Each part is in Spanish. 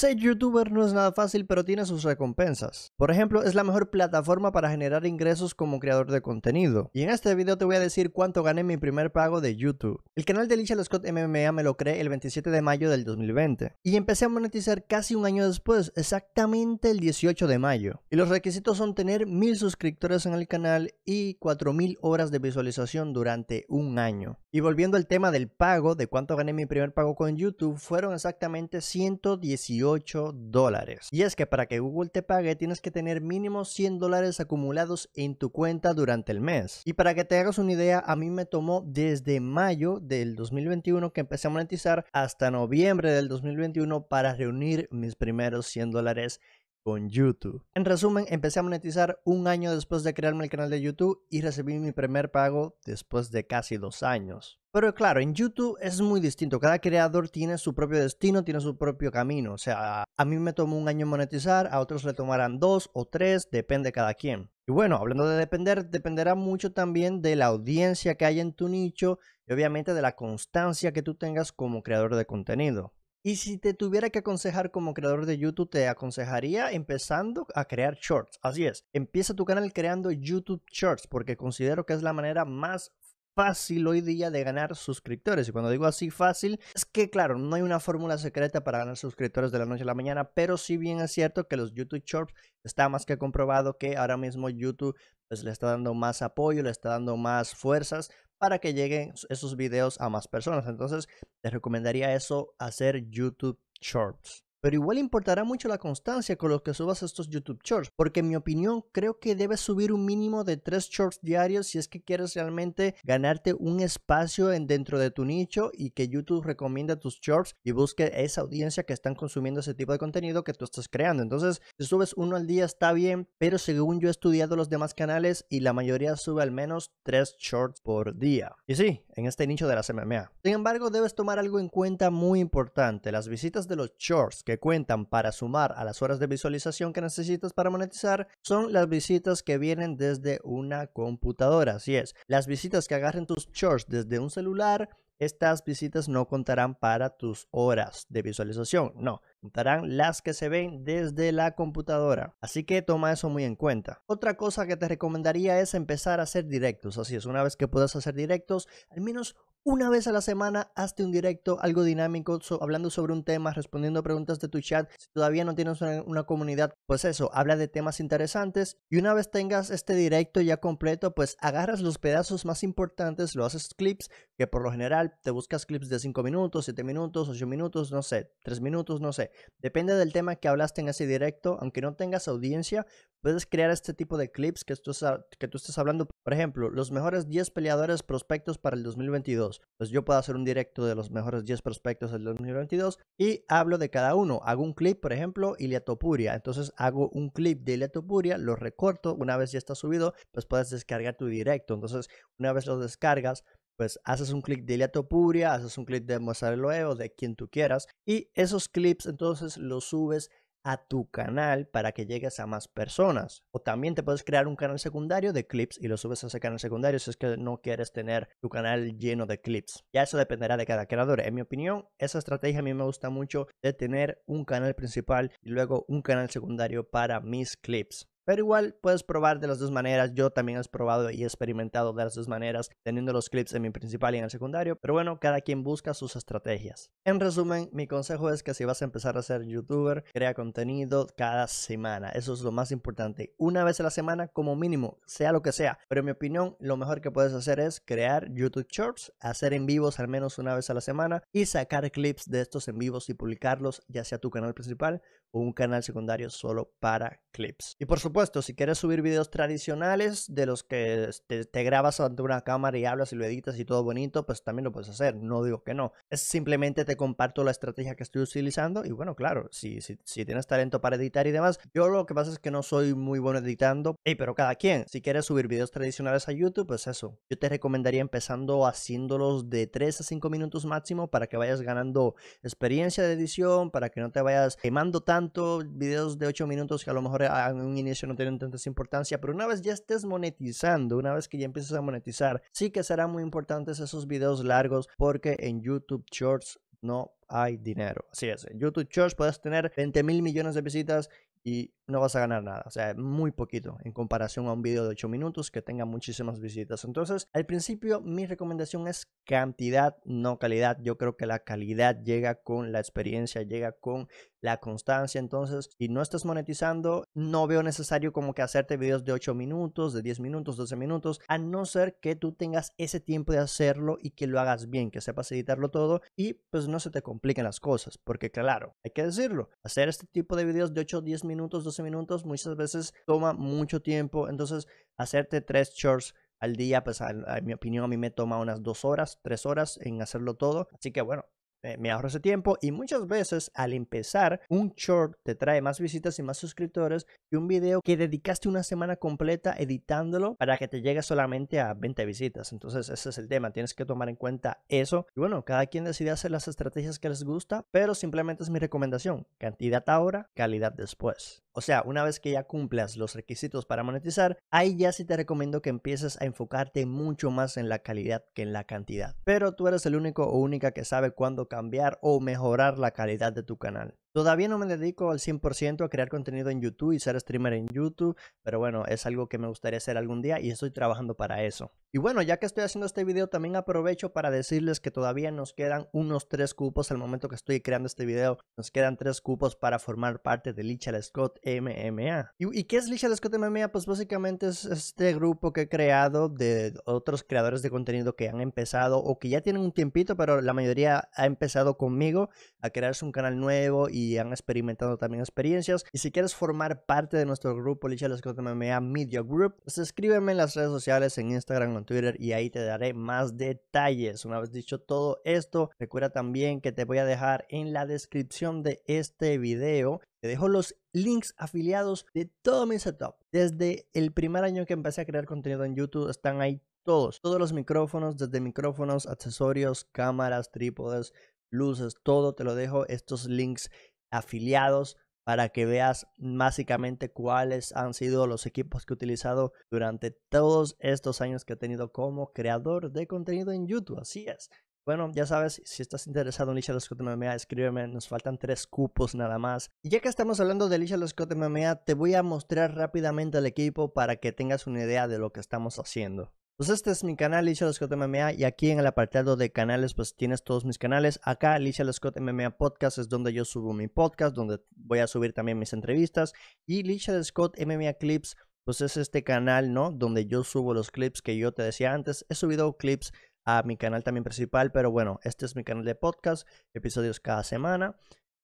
Ser youtuber no es nada fácil, pero tiene sus recompensas. Por ejemplo, es la mejor plataforma para generar ingresos como creador de contenido. Y en este video te voy a decir cuánto gané mi primer pago de YouTube. El canal de Alicia Scott MMA me lo creé el 27 de mayo del 2020. Y empecé a monetizar casi un año después, exactamente el 18 de mayo. Y los requisitos son tener mil suscriptores en el canal y 4000 horas de visualización durante un año. Y volviendo al tema del pago, de cuánto gané mi primer pago con YouTube, fueron exactamente 118 dólares. Y es que para que Google te pague tienes que tener mínimo 100 dólares acumulados en tu cuenta durante el mes. Y para que te hagas una idea, a mí me tomó desde mayo del 2021 que empecé a monetizar hasta noviembre del 2021 para reunir mis primeros 100 dólares con YouTube. En resumen, empecé a monetizar un año después de crearme el canal de YouTube y recibí mi primer pago después de casi dos años. Pero claro, en YouTube es muy distinto, cada creador tiene su propio destino, tiene su propio camino, o sea, a mí me tomó un año monetizar, a otros le tomarán dos o tres, depende cada quien. Y bueno, hablando de depender, dependerá mucho también de la audiencia que hay en tu nicho y obviamente de la constancia que tú tengas como creador de contenido. Y si te tuviera que aconsejar como creador de YouTube, te aconsejaría empezando a crear shorts. Así es, empieza tu canal creando YouTube Shorts porque considero que es la manera más fácil hoy día de ganar suscriptores. Y cuando digo así fácil, es que claro, no hay una fórmula secreta para ganar suscriptores de la noche a la mañana, pero si bien es cierto que los YouTube Shorts está más que comprobado que ahora mismo YouTube pues, le está dando más apoyo, le está dando más fuerzas para que lleguen esos videos a más personas. Entonces, te recomendaría eso, hacer YouTube Shorts pero igual importará mucho la constancia con los que subas estos YouTube Shorts, porque en mi opinión creo que debes subir un mínimo de 3 Shorts diarios si es que quieres realmente ganarte un espacio en dentro de tu nicho y que YouTube recomienda tus Shorts y busque esa audiencia que están consumiendo ese tipo de contenido que tú estás creando. Entonces, si subes uno al día está bien, pero según yo he estudiado los demás canales y la mayoría sube al menos 3 Shorts por día. Y sí, en este nicho de la MMA. Sin embargo, debes tomar algo en cuenta muy importante, las visitas de los Shorts cuentan para sumar a las horas de visualización que necesitas para monetizar son las visitas que vienen desde una computadora. Así es, las visitas que agarren tus shorts desde un celular, estas visitas no contarán para tus horas de visualización. No, contarán las que se ven desde la computadora. Así que toma eso muy en cuenta. Otra cosa que te recomendaría es empezar a hacer directos. Así es, una vez que puedas hacer directos, al menos una vez a la semana hazte un directo, algo dinámico, hablando sobre un tema, respondiendo preguntas de tu chat. Si todavía no tienes una, una, comunidad, pues eso, habla de temas interesantes. Y una vez tengas este directo ya completo, pues agarras los pedazos más importantes, lo haces clips, que por lo general te buscas clips de 5 minutos, 7 minutos, 8 minutos, no sé, 3 minutos, no sé. Depende. del tema que hablaste en ese directo. Aunque no tengas audiencia, puedes crear este tipo de clips que tú, ah, que tú estás hablando. Por ejemplo, los mejores 10 peleadores prospectos para el 2022. Pues yo puedo hacer un directo de los mejores 10 prospectos del 2022 y hablo de cada uno. Hago un clip, por ejemplo, Iliatopuria Entonces hago un clip de Iliatopuria lo recorto. Una vez ya está subido, pues puedes descargar tu directo. Entonces, una vez lo descargas, pues haces un clic de Iliato Puria, haces un clic de o de quien tú quieras y esos clips entonces los subes a tu canal para que llegues a más personas. O también te puedes crear un canal secundario de clips y lo subes a ese canal secundario si es que no quieres tener tu canal lleno de clips. Ya eso dependerá de cada creador. En mi opinión, esa estrategia a mí me gusta mucho de tener un canal principal y luego un canal secundario para mis clips. Pero igual puedes probar de las dos maneras. Yo también he probado y experimentado de las dos maneras, teniendo los clips en mi principal y en el secundario. Pero bueno, cada quien busca sus estrategias. En resumen, mi consejo es que si vas a empezar a ser youtuber, crea contenido cada semana. Eso es lo más importante. Una vez a la semana, como mínimo, sea lo que sea. Pero en mi opinión, lo mejor que puedes hacer es crear YouTube Shorts, hacer en vivos al menos una vez a la semana y sacar clips de estos en vivos y publicarlos ya sea tu canal principal un canal secundario solo para clips. Y por supuesto, si quieres subir videos tradicionales de los que te, grabas ante una cámara y hablas y lo editas y todo bonito, pues también lo puedes hacer, no digo que no. Es simplemente te comparto la estrategia que estoy utilizando y bueno, claro, si, si, si tienes talento para editar y demás, yo lo que pasa es que no soy muy bueno editando, pero cada quien, si quieres subir videos tradicionales a YouTube, pues eso, yo te recomendaría empezando haciéndolos de 3 a 5 minutos máximo para que vayas ganando experiencia de edición, para que no te vayas quemando tanto videos de 8 minutos que a lo mejor en un inicio no tienen tanta importancia, pero una vez ya estés monetizando, una vez que ya empieces a monetizar, sí que serán muy importantes esos videos largos porque en YouTube Shorts no hay dinero. Así es, en YouTube Shorts puedes tener 20 mil millones de visitas y no vas a ganar nada, o sea, muy poquito en comparación a un video de 8 minutos que tenga muchísimas visitas. Entonces, al principio mi recomendación es cantidad, no calidad. Yo creo que la calidad llega con la experiencia, llega con la constancia. Entonces, si no estás monetizando, no veo necesario como que hacerte videos de 8 minutos, de 10 minutos, 12 minutos, a no ser que tú tengas ese tiempo de hacerlo y que lo hagas bien, que sepas editarlo todo y pues no se te compliquen las cosas, porque claro, hay que decirlo, hacer este tipo de videos de 8 o 10 minutos minutos, 12 minutos, muchas veces toma mucho tiempo. Entonces, hacerte tres shorts al día, pues a, mi opinión a mí me toma unas dos horas, tres horas en hacerlo todo. Así que bueno, eh, me ahorro ese tiempo y muchas veces al empezar un short te trae más visitas y más suscriptores que un video que dedicaste una semana completa editándolo para que te llegue solamente a 20 visitas. Entonces ese es el tema, tienes que tomar en cuenta eso. Y bueno, cada quien decide hacer las estrategias que les gusta, pero simplemente es mi recomendación. Cantidad ahora, calidad después. O sea, una vez que ya cumplas los requisitos para monetizar, ahí ya sí te recomiendo que empieces a enfocarte mucho más en la calidad que en la cantidad. Pero tú eres el único o única que sabe cuándo cambiar o mejorar la calidad de tu canal. Todavía no me dedico al 100% a crear contenido en YouTube y ser streamer en YouTube, pero bueno, es algo que me gustaría hacer algún día y estoy trabajando para eso. Y bueno, ya que estoy haciendo este video, también aprovecho para decirles que todavía nos quedan unos tres cupos al momento que estoy creando este video. Nos quedan tres cupos para formar parte de Lichal Scott MMA. ¿Y, qué es Lichal Scott MMA? Pues básicamente es este grupo que he creado de otros creadores de contenido que han empezado o que ya tienen un tiempito, pero la mayoría ha empezado conmigo a crearse un canal nuevo y han experimentado también experiencias. Y si quieres formar parte de nuestro grupo con MMA Media Group, pues escríbeme en las redes sociales, en Instagram, o en Twitter y ahí te daré más detalles. Una vez dicho todo esto, recuerda también que te voy a dejar en la descripción de este video te dejo los links afiliados de todo mi setup. Desde el primer año que empecé a crear contenido en YouTube están ahí todos, todos los micrófonos, desde micrófonos, accesorios, cámaras, trípodes, luces, todo te lo dejo estos links afiliados para que veas básicamente cuáles han sido los equipos que he utilizado durante todos estos años que he tenido como creador de contenido en YouTube. Así es. Bueno, ya sabes, si estás interesado en Licha los MMA, escríbeme, nos faltan tres cupos nada más. Y ya que estamos hablando de Licha los MMA, te voy a mostrar rápidamente el equipo para que tengas una idea de lo que estamos haciendo. Pues este es mi canal, Licha Scott MMA, y aquí en el apartado de canales, pues tienes todos mis canales. Acá, Licha Scott MMA Podcast es donde yo subo mi podcast, donde voy a subir también mis entrevistas. Y Licha Scott MMA Clips, pues es este canal, ¿no? Donde yo subo los clips que yo te decía antes. He subido clips a mi canal también principal, pero bueno, este es mi canal de podcast, episodios cada semana.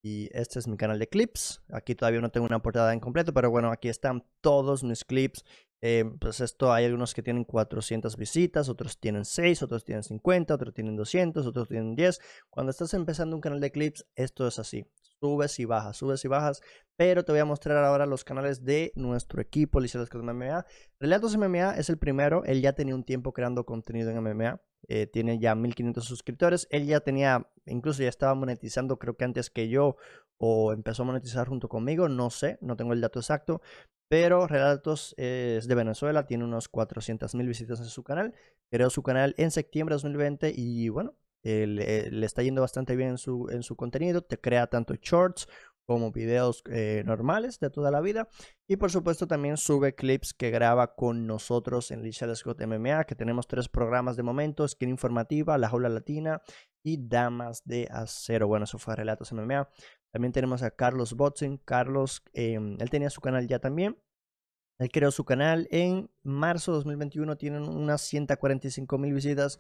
Y este es mi canal de clips. Aquí todavía no tengo una portada en completo, pero bueno, aquí están todos mis clips. Eh, pues esto hay algunos que tienen 400 visitas, otros tienen 6, otros tienen 50, otros tienen 200, otros tienen 10. Cuando estás empezando un canal de clips, esto es así. Subes y bajas, subes y bajas. Pero te voy a mostrar ahora los canales de nuestro equipo, Licelas de MMA. Relatos MMA es el primero. Él ya tenía un tiempo creando contenido en MMA. Eh, tiene ya 1500 suscriptores. Él ya tenía, incluso ya estaba monetizando, creo que antes que yo, o empezó a monetizar junto conmigo, no sé, no tengo el dato exacto. Pero Relatos es de Venezuela, tiene unos mil visitas en su canal. Creó su canal en septiembre de 2020 y bueno, eh, le, está yendo bastante bien en su, en su contenido. Te crea tanto shorts como videos eh, normales de toda la vida. Y por supuesto también sube clips que graba con nosotros en Richard Scott MMA, que tenemos tres programas de momento, Skin Informativa, La Jaula Latina y Damas de Acero. Bueno, eso fue Relatos MMA. También tenemos a Carlos boxing Carlos, em, él tenía su canal ya también. Él creó su canal en marzo de 2021, tienen unas 145 mil visitas.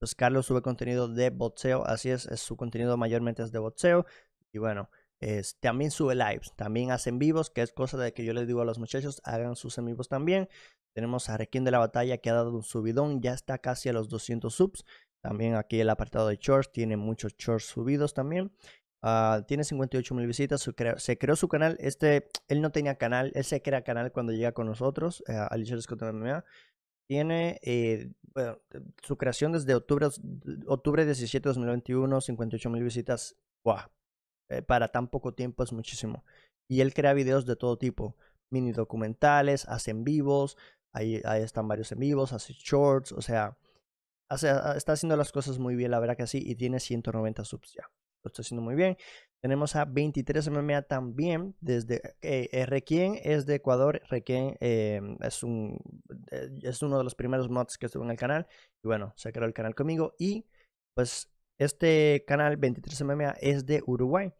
Pues Carlos sube contenido de boxeo, así es, es, su contenido mayormente es de boxeo. Y bueno, también sube lives, también hacen vivos, que es cosa de que yo les digo a los muchachos, hagan sus en vivos también. Tenemos a Requiem de la Batalla que ha dado un subidón, ya está casi a los 200 subs. También aquí el apartado de shorts tiene muchos shorts subidos también. Ah, tiene 58 mil visitas, se creó su canal. Este, él no tenía canal, él se crea canal cuando llega con nosotros, eh, Alicia Scott Tiene eh, su creación desde octubre, octubre 17 de 2021, 58 mil visitas. ¡Wow! Eh, para tan poco tiempo es muchísimo. Y él crea videos de todo tipo, mini documentales, hace en vivos, ahí, están varios en vivos, hace shorts, o sea, ah, está haciendo las cosas muy bien, la verdad que sí, y tiene 190 subs ya. Lo está haciendo muy bien. Tenemos a 23MMA también desde eh, eh es de Ecuador. Requien eh, es, un, es uno de los primeros mods que estuvo en el canal. Y bueno, se creó el canal conmigo. Y pues este canal 23MMA es de Uruguay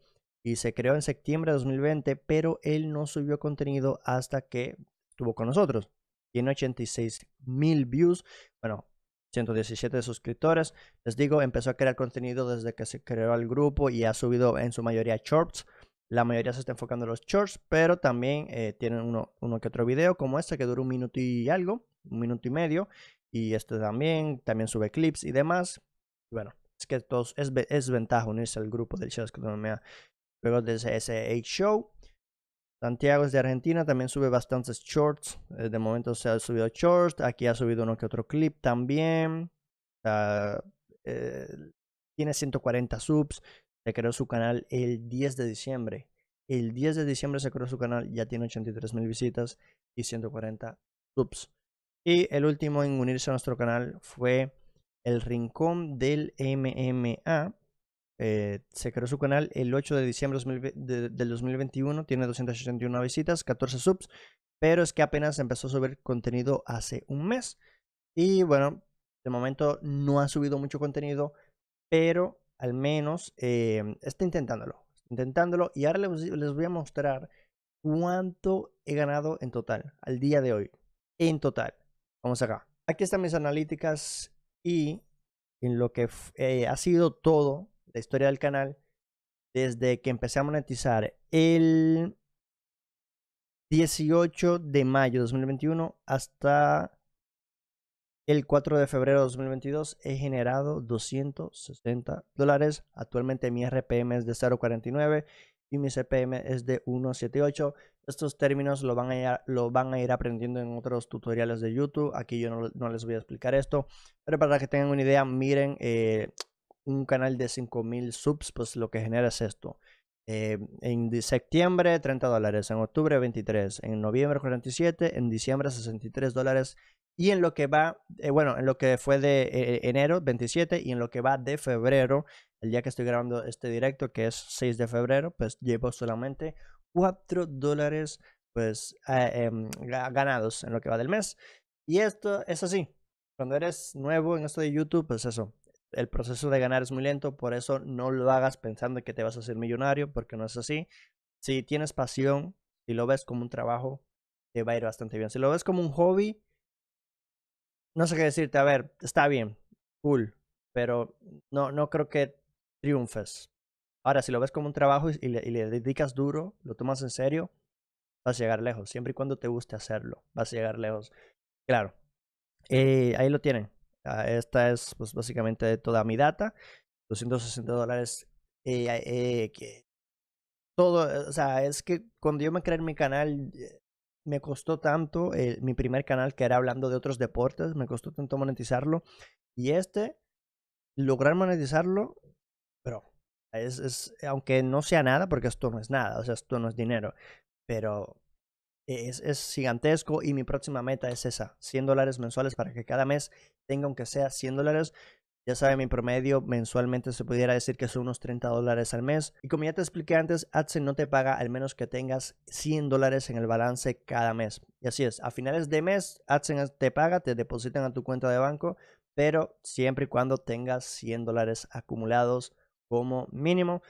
y se creó en septiembre de 2020, pero él no subió contenido hasta que estuvo con nosotros. Tiene 86.000 mil views, bueno, 117 suscriptores. Les digo, empezó a crear contenido desde que se creó el grupo y ha subido en su mayoría shorts. La mayoría se está enfocando en los shorts, pero también eh, tienen uno, uno que otro video como este que dura un minuto y algo, un minuto y medio. Y este también, también sube clips y demás. Bueno, que es, ventaja unirse al grupo del me Economía luego de ese show. Santiago es de Argentina, también sube bastantes shorts. Eh, de momento se ha subido shorts. Aquí ha subido uno que otro clip también. Ah, eh, tiene 140 subs. Se creó su canal el 10 de diciembre. El 10 de diciembre se creó su canal, ya tiene 83 mil visitas y 140 subs. Y el último en unirse a nuestro canal fue el Rincón del MMA. Eh, se creó su canal el 8 de diciembre del 2021. Tiene 281 visitas, 14 subs. Pero es que apenas empezó a subir contenido hace un mes. Y bueno, de momento no ha subido mucho contenido. Pero al menos eh, está intentándolo. Intentándolo. Y ahora les, les voy a mostrar cuánto he ganado en total al día de hoy. En total. Vamos acá. Aquí están mis analíticas y en lo que eh, ha sido todo la historia del canal desde que empecé a monetizar el 18 de mayo de 2021 hasta el 4 de febrero de 2022 he generado 260 dólares. Actualmente mi RPM es de 0.49 y mi CPM es de 1.78. Estos términos lo van, a ir, aprendiendo en otros tutoriales de YouTube. Aquí yo no, les voy a explicar esto. Pero para que tengan una idea, miren, eh, un canal de 5.000 subs, pues lo que genera es esto. Eh, en septiembre 30 dólares, en octubre 23, en noviembre 47, en diciembre 63 dólares y en lo que va, eh, bueno, en lo que fue de enero 27 y en lo que va de febrero, el día que estoy grabando este directo, que es 6 de febrero, pues llevo solamente 4 dólares pues, ah, em, ganados en lo que va del mes. Y esto es así. Cuando eres nuevo en esto de YouTube, pues eso, el proceso de ganar es muy lento, por eso no lo hagas pensando que te vas a hacer millonario, porque no es así. Si tienes pasión, Y lo ves como un trabajo, te va a ir bastante bien. Si lo ves como un hobby, no sé qué decirte, a ver, está bien, cool, pero no, no creo que triunfes, Ahora, si lo ves como un trabajo y, le, dedicas duro, lo tomas en serio, vas a llegar lejos. Siempre y cuando te guste hacerlo, vas a llegar lejos. Claro. Eh, ahí lo tienen. Ah, esta es pues, básicamente toda mi data. 260 dólares. Eh, eh, que todo, o sea, es que cuando yo me creé en mi canal, me costó tanto mi primer canal que era hablando de otros deportes, me costó tanto monetizarlo. Y este, lograr monetizarlo, pero es, es, eh, aunque no sea nada, porque esto no es nada, o sea, esto no es dinero, pero es, es gigantesco y mi próxima meta es esa, 100 dólares mensuales para que cada mes tenga aunque sea 100 dólares. Ya saben, mi promedio mensualmente se pudiera decir que son unos 30 dólares al mes. Y como ya te expliqué antes, AdSense no te paga al menos que tengas 100 dólares en el balance cada mes. Y así es, a finales de mes AdSense te paga, te depositan a tu cuenta de banco, pero siempre y cuando tengas 100 dólares acumulados como mínimo.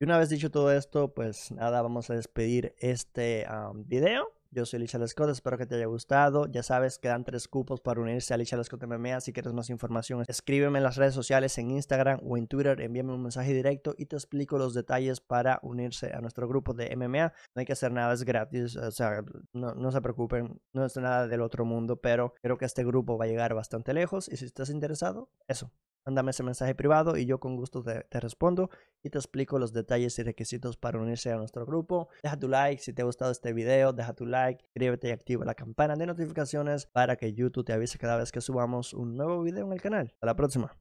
Y una vez dicho todo esto, pues nada, vamos a despedir este video. Yo soy Licha Lescott, espero que te haya gustado. Ya sabes, quedan tres cupos para unirse a Licha Lescott MMA. Si quieres más información, escríbeme en las redes sociales, en Instagram o en Twitter. Envíame un mensaje directo y te explico los detalles para unirse a nuestro grupo de MMA. No hay que hacer nada, es gratis. O sea, no se preocupen, no es nada del otro mundo, pero creo que este grupo va a llegar bastante lejos. Y si estás interesado, eso, Mándame ese mensaje privado y yo con gusto te, respondo y te explico los detalles y requisitos para unirse a nuestro grupo. Deja tu like si te ha gustado este video, deja tu like, suscríbete y activa la campana de notificaciones para que YouTube te avise cada vez que subamos un nuevo video en el canal. A la próxima.